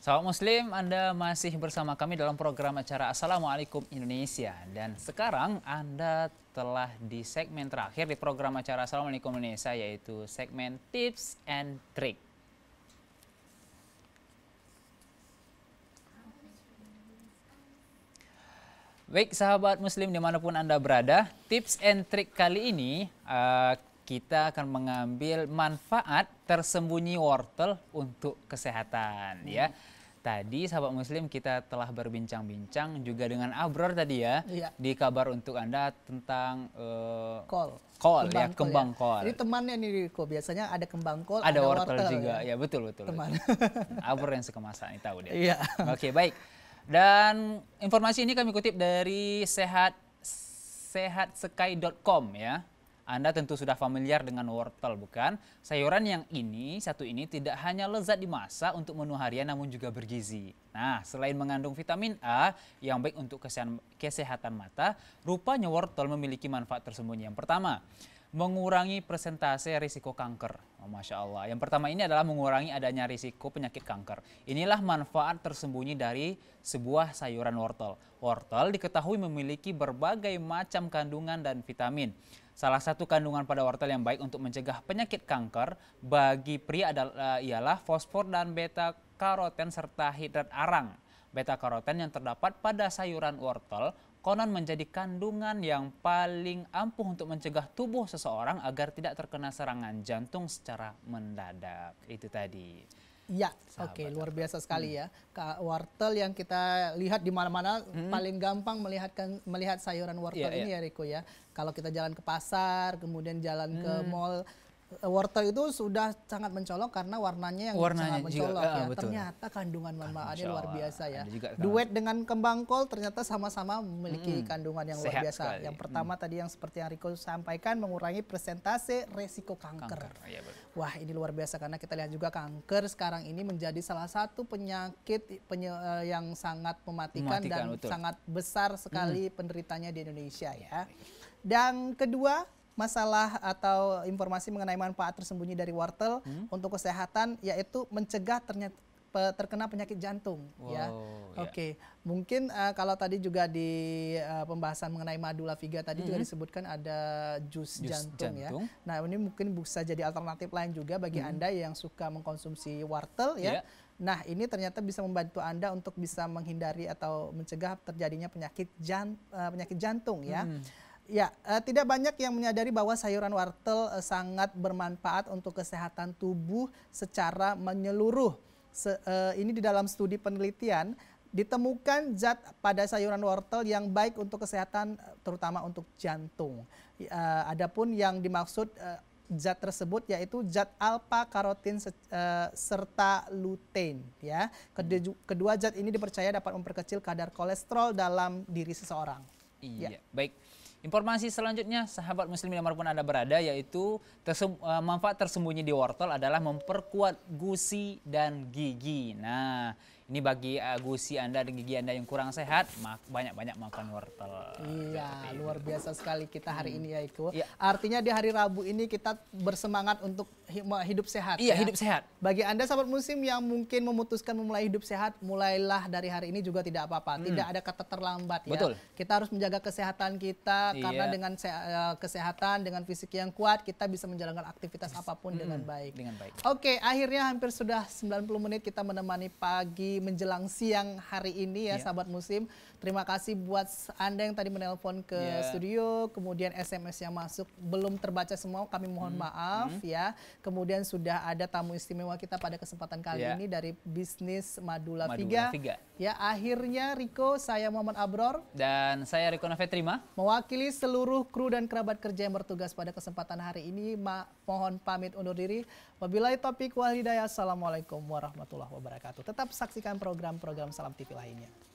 Sahabat Muslim, Anda masih bersama kami dalam program acara Assalamualaikum Indonesia. Dan sekarang Anda telah di segmen terakhir di program acara Assalamualaikum Indonesia, yaitu segmen Tips and Trick. Baik sahabat muslim dimanapun Anda berada, tips and trick kali ini uh, kita akan mengambil manfaat tersembunyi wortel untuk kesehatan hmm. ya. Tadi sahabat muslim kita telah berbincang-bincang juga dengan Abror tadi ya, iya. di kabar untuk Anda tentang uh, kol. Kol kembang ya, kembang kol. Ya. Jadi temannya nih Riko, biasanya ada kembang kol, ada, ada wortel, wortel ya. juga. Ya, betul betul. Teman. Abror yang suka masak tahu dia. Iya. Oke, baik. Dan informasi ini kami kutip dari sehat sehatsekai.com ya. Anda tentu sudah familiar dengan wortel, bukan? Sayuran yang ini, satu ini tidak hanya lezat dimasak untuk menu harian namun juga bergizi. Nah, selain mengandung vitamin A yang baik untuk kesehatan mata, rupanya wortel memiliki manfaat tersembunyi. Yang pertama, mengurangi persentase risiko kanker. Oh, Masya Allah. Yang pertama ini adalah mengurangi adanya risiko penyakit kanker. Inilah manfaat tersembunyi dari sebuah sayuran wortel. Wortel diketahui memiliki berbagai macam kandungan dan vitamin. Salah satu kandungan pada wortel yang baik untuk mencegah penyakit kanker bagi pria adalah eh, ialah fosfor dan beta karoten serta hidrat arang. Beta karoten yang terdapat pada sayuran wortel konon menjadi kandungan yang paling ampuh untuk mencegah tubuh seseorang agar tidak terkena serangan jantung secara mendadak. Itu tadi. Ya, oke, okay, luar biasa sekali hmm. ya. Kak, wortel yang kita lihat di mana-mana hmm. paling gampang melihatkan melihat sayuran wortel yeah, ini yeah. ya Riko ya. Kalau kita jalan ke pasar, kemudian jalan hmm. ke mall wortel itu sudah sangat mencolok karena warnanya yang warnanya sangat mencolok juga, ah, ya. Betul. Ternyata kandungan manfaatnya luar biasa ya. Kan. Duet dengan kembang kol ternyata sama-sama memiliki hmm, kandungan yang luar biasa. Sekali. Yang pertama hmm. tadi yang seperti yang Rico sampaikan mengurangi persentase resiko kanker. kanker. Ya, betul. Wah, ini luar biasa karena kita lihat juga kanker sekarang ini menjadi salah satu penyakit penye eh, yang sangat mematikan, mematikan dan betul. sangat besar sekali hmm. penderitanya di Indonesia ya. Dan kedua masalah atau informasi mengenai manfaat tersembunyi dari wortel hmm? untuk kesehatan yaitu mencegah ternyata terkena penyakit jantung ya. wow, ya. Oke, okay. Yeah. mungkin uh, kalau tadi juga di uh, pembahasan mengenai madu figa tadi mm -hmm. juga disebutkan ada jus, jus jantung, ya. jantung ya. Nah, ini mungkin bisa jadi alternatif lain juga bagi mm -hmm. Anda yang suka mengkonsumsi wortel ya. Yeah. Nah, ini ternyata bisa membantu Anda untuk bisa menghindari atau mencegah terjadinya penyakit jan, uh, penyakit jantung Mm -hmm. Ya, eh, tidak banyak yang menyadari bahwa sayuran wortel eh, sangat bermanfaat untuk kesehatan tubuh secara menyeluruh. Se, eh, ini di dalam studi penelitian ditemukan zat pada sayuran wortel yang baik untuk kesehatan eh, terutama untuk jantung. Ya, eh, adapun yang dimaksud eh, zat tersebut yaitu zat alfa karotin se, eh, serta lutein ya. Kedua, hmm. kedua zat ini dipercaya dapat memperkecil kadar kolesterol dalam diri seseorang. Iya, ya. baik. Informasi selanjutnya, sahabat muslim yang pun Anda berada, yaitu tersem, eh, manfaat tersembunyi di wortel adalah memperkuat gusi dan gigi. Nah, ini bagi uh, gusi Anda dan gigi Anda yang kurang sehat, banyak-banyak makan wortel. Iya, luar biasa sekali kita hari hmm. ini ya Iko. Ya. Artinya di hari Rabu ini kita bersemangat untuk hidup sehat. Iya, ya. hidup sehat. Bagi Anda sahabat musim yang mungkin memutuskan memulai hidup sehat, mulailah dari hari ini juga tidak apa-apa. Hmm. Tidak ada kata terlambat ya. Betul. Kita harus menjaga kesehatan kita iya. karena dengan eh, kesehatan, dengan fisik yang kuat, kita bisa menjalankan aktivitas apapun hmm. dengan baik. Dengan baik. Oke, akhirnya hampir sudah 90 menit kita menemani pagi menjelang siang hari ini ya, ya. sahabat musim. Terima kasih buat Anda yang tadi menelpon ke yeah. studio, kemudian SMS yang masuk belum terbaca semua, kami mohon hmm. maaf hmm. ya. Kemudian sudah ada tamu istimewa kita pada kesempatan kali yeah. ini dari bisnis Madula, Madula Ya, akhirnya Riko, saya Muhammad Abror dan saya Riko Terima. mewakili seluruh kru dan kerabat kerja yang bertugas pada kesempatan hari ini ma mohon pamit undur diri. Wabillahi topik wal hidayah. Assalamualaikum warahmatullahi wabarakatuh. Tetap saksikan program-program Salam TV lainnya.